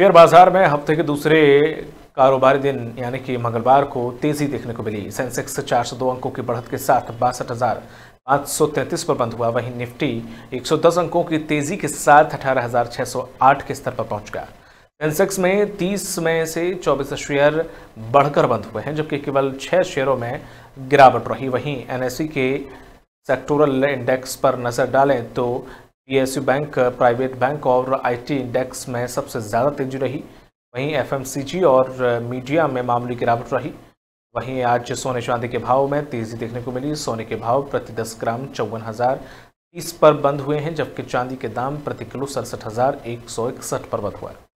share बाजार में हफ्ते के दूसरे कारोबारी दिन यानी कि मंगलवार को तेजी देखने को मिली सेंसेक्स चार सौ दो अंकों की बढ़त के साथ बासठ हजार पाँच सौ तैंतीस पर बंद हुआ वहीं निफ्टी एक सौ दस अंकों की तेजी के साथ अठारह हजार छह सौ आठ के स्तर पर पहुंच गया सेंसेक्स में तीस में से चौबीस शेयर बढ़कर बंद हुए हैं जबकि केवल छह शेयरों में गिरावट रही वहीं एनएससी के सेक्टोरल इंडेक्स पर नज़र डालें तो पी बैंक प्राइवेट बैंक और आईटी इंडेक्स में सबसे ज़्यादा तेजी रही वहीं एफएमसीजी और मीडिया uh, में मामूली गिरावट रही वहीं आज सोने चांदी के भाव में तेज़ी देखने को मिली सोने के भाव प्रति दस ग्राम चौवन हज़ार तीस पर बंद हुए हैं जबकि चांदी के दाम प्रति किलो सड़सठ हज़ार एक सौ इकसठ पर बंद हुआ है